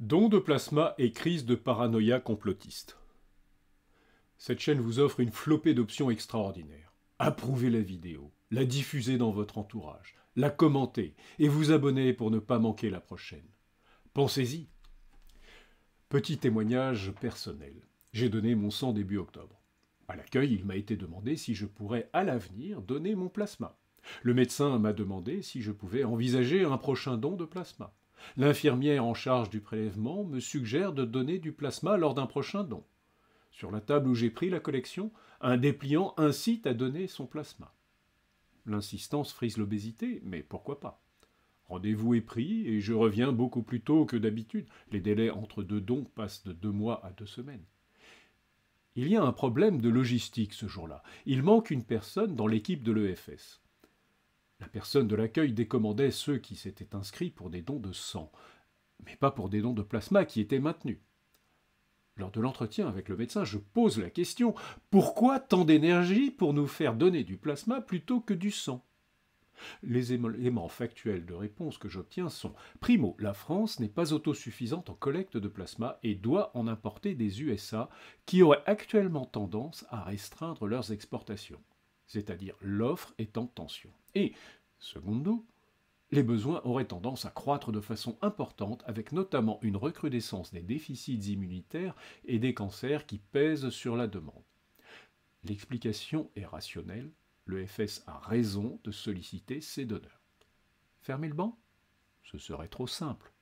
Don de plasma et crise de paranoïa complotiste. Cette chaîne vous offre une flopée d'options extraordinaires. Approuvez la vidéo, la diffusez dans votre entourage, la commentez et vous abonnez pour ne pas manquer la prochaine. Pensez-y. Petit témoignage personnel. J'ai donné mon sang début octobre. À l'accueil, il m'a été demandé si je pourrais à l'avenir donner mon plasma. Le médecin m'a demandé si je pouvais envisager un prochain don de plasma. L'infirmière en charge du prélèvement me suggère de donner du plasma lors d'un prochain don. Sur la table où j'ai pris la collection, un dépliant incite à donner son plasma. L'insistance frise l'obésité, mais pourquoi pas Rendez-vous est pris et je reviens beaucoup plus tôt que d'habitude. Les délais entre deux dons passent de deux mois à deux semaines. Il y a un problème de logistique ce jour-là. Il manque une personne dans l'équipe de l'EFS. La personne de l'accueil décommandait ceux qui s'étaient inscrits pour des dons de sang, mais pas pour des dons de plasma qui étaient maintenus. Lors de l'entretien avec le médecin, je pose la question pourquoi tant d'énergie pour nous faire donner du plasma plutôt que du sang les éléments factuels de réponse que j'obtiens sont primo, la France n'est pas autosuffisante en collecte de plasma et doit en importer des USA qui auraient actuellement tendance à restreindre leurs exportations, c'est-à-dire l'offre est en tension et, secondo, les besoins auraient tendance à croître de façon importante avec notamment une recrudescence des déficits immunitaires et des cancers qui pèsent sur la demande. L'explication est rationnelle, le FS a raison de solliciter ces donneurs. Fermer le banc Ce serait trop simple.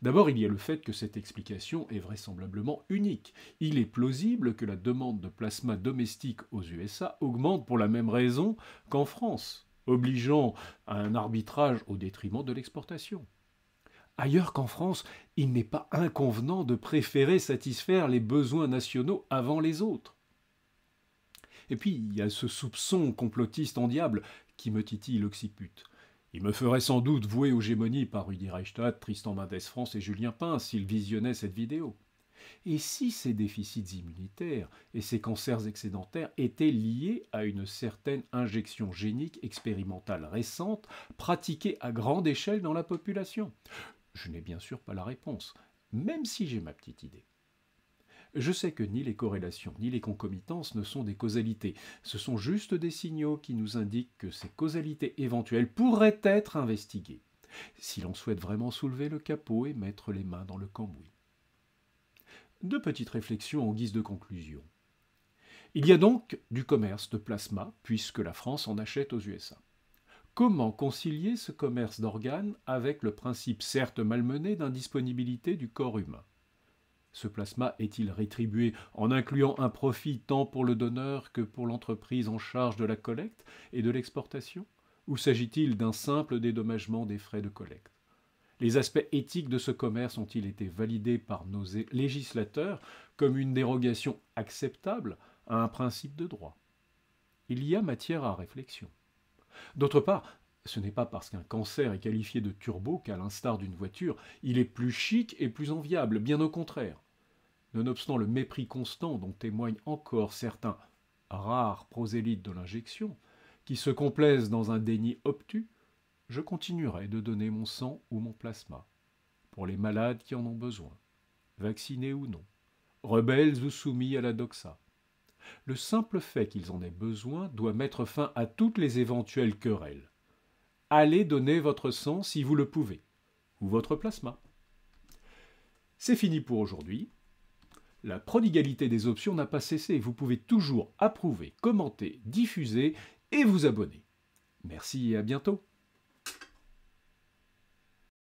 D'abord, il y a le fait que cette explication est vraisemblablement unique. Il est plausible que la demande de plasma domestique aux USA augmente pour la même raison qu'en France obligeant à un arbitrage au détriment de l'exportation. Ailleurs qu'en France, il n'est pas inconvenant de préférer satisfaire les besoins nationaux avant les autres. Et puis, il y a ce soupçon complotiste en diable qui me titille l'occiput. Il me ferait sans doute vouer aux gémonies par Rudi Reichstadt, Tristan Mendes France et Julien Pin s'il visionnait cette vidéo. Et si ces déficits immunitaires et ces cancers excédentaires étaient liés à une certaine injection génique expérimentale récente pratiquée à grande échelle dans la population Je n'ai bien sûr pas la réponse, même si j'ai ma petite idée. Je sais que ni les corrélations ni les concomitances ne sont des causalités. Ce sont juste des signaux qui nous indiquent que ces causalités éventuelles pourraient être investiguées, si l'on souhaite vraiment soulever le capot et mettre les mains dans le cambouis. Deux petites réflexions en guise de conclusion. Il y a donc du commerce de plasma, puisque la France en achète aux USA. Comment concilier ce commerce d'organes avec le principe certes malmené d'indisponibilité du corps humain Ce plasma est-il rétribué en incluant un profit tant pour le donneur que pour l'entreprise en charge de la collecte et de l'exportation Ou s'agit-il d'un simple dédommagement des frais de collecte les aspects éthiques de ce commerce ont-ils été validés par nos législateurs comme une dérogation acceptable à un principe de droit Il y a matière à réflexion. D'autre part, ce n'est pas parce qu'un cancer est qualifié de turbo qu'à l'instar d'une voiture, il est plus chic et plus enviable, bien au contraire. Nonobstant le mépris constant dont témoignent encore certains rares prosélytes de l'injection, qui se complaisent dans un déni obtus, je continuerai de donner mon sang ou mon plasma, pour les malades qui en ont besoin, vaccinés ou non, rebelles ou soumis à la doxa. Le simple fait qu'ils en aient besoin doit mettre fin à toutes les éventuelles querelles. Allez donner votre sang si vous le pouvez, ou votre plasma. C'est fini pour aujourd'hui. La prodigalité des options n'a pas cessé. Vous pouvez toujours approuver, commenter, diffuser et vous abonner. Merci et à bientôt.